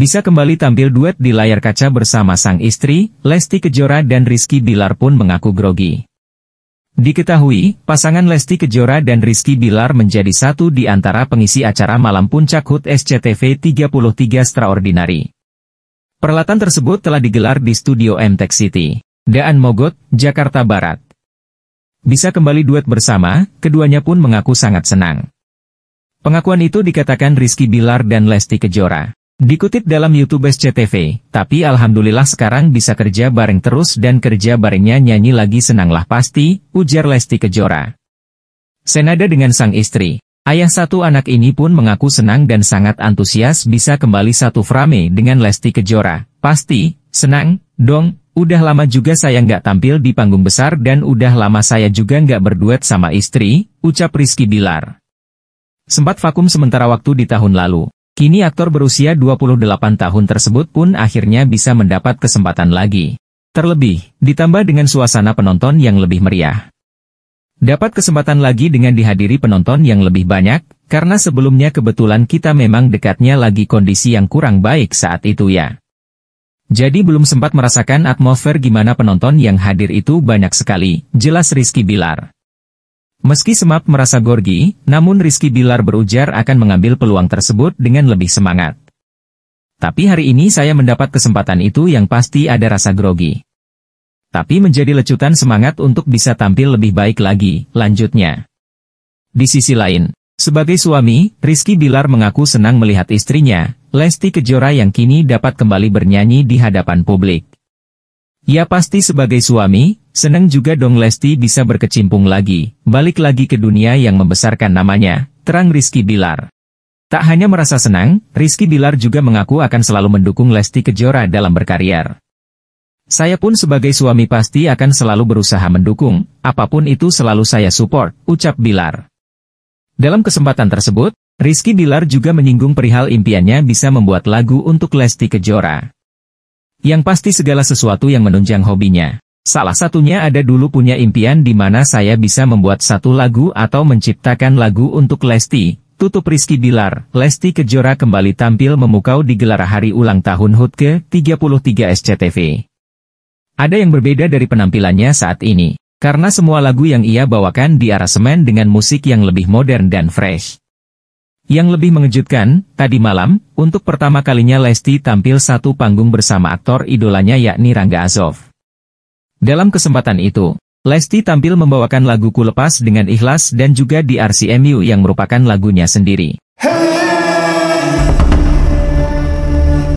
Bisa kembali tampil duet di layar kaca bersama sang istri, Lesti Kejora dan Rizky Bilar pun mengaku grogi. Diketahui, pasangan Lesti Kejora dan Rizky Bilar menjadi satu di antara pengisi acara Malam Puncak HUT SCTV 33 Extraordinary. Perlatan tersebut telah digelar di Studio MTech City, Daan Mogot, Jakarta Barat. Bisa kembali duet bersama, keduanya pun mengaku sangat senang. Pengakuan itu dikatakan Rizky Bilar dan Lesti Kejora. Dikutip dalam YouTube SCTV, tapi alhamdulillah sekarang bisa kerja bareng terus dan kerja barengnya nyanyi lagi senanglah pasti, ujar Lesti Kejora. Senada dengan sang istri, ayah satu anak ini pun mengaku senang dan sangat antusias bisa kembali satu frame dengan Lesti Kejora. Pasti, senang, dong, udah lama juga saya nggak tampil di panggung besar dan udah lama saya juga nggak berduet sama istri, ucap Rizky Bilar. Sempat vakum sementara waktu di tahun lalu, Kini aktor berusia 28 tahun tersebut pun akhirnya bisa mendapat kesempatan lagi. Terlebih, ditambah dengan suasana penonton yang lebih meriah. Dapat kesempatan lagi dengan dihadiri penonton yang lebih banyak, karena sebelumnya kebetulan kita memang dekatnya lagi kondisi yang kurang baik saat itu ya. Jadi belum sempat merasakan atmosfer gimana penonton yang hadir itu banyak sekali, jelas Rizky Bilar. Meski Semap merasa gorgi, namun Rizky Bilar berujar akan mengambil peluang tersebut dengan lebih semangat. Tapi hari ini saya mendapat kesempatan itu yang pasti ada rasa grogi. Tapi menjadi lecutan semangat untuk bisa tampil lebih baik lagi, lanjutnya. Di sisi lain, sebagai suami, Rizky Bilar mengaku senang melihat istrinya, Lesti Kejora yang kini dapat kembali bernyanyi di hadapan publik. Ya pasti sebagai suami, senang juga dong Lesti bisa berkecimpung lagi, balik lagi ke dunia yang membesarkan namanya, terang Rizky Bilar. Tak hanya merasa senang, Rizky Bilar juga mengaku akan selalu mendukung Lesti Kejora dalam berkarier. Saya pun sebagai suami pasti akan selalu berusaha mendukung, apapun itu selalu saya support, ucap Bilar. Dalam kesempatan tersebut, Rizky Bilar juga menyinggung perihal impiannya bisa membuat lagu untuk Lesti Kejora. Yang pasti segala sesuatu yang menunjang hobinya. Salah satunya ada dulu punya impian di mana saya bisa membuat satu lagu atau menciptakan lagu untuk Lesti, tutup Rizky Bilar. Lesti Kejora kembali tampil memukau di gelar hari ulang tahun HUT ke-33 SCTV. Ada yang berbeda dari penampilannya saat ini, karena semua lagu yang ia bawakan di arasemen dengan musik yang lebih modern dan fresh. Yang lebih mengejutkan, tadi malam, untuk pertama kalinya Lesti tampil satu panggung bersama aktor idolanya yakni Rangga Azov. Dalam kesempatan itu, Lesti tampil membawakan lagu Kulepas dengan ikhlas dan juga di RCMU yang merupakan lagunya sendiri. Hey!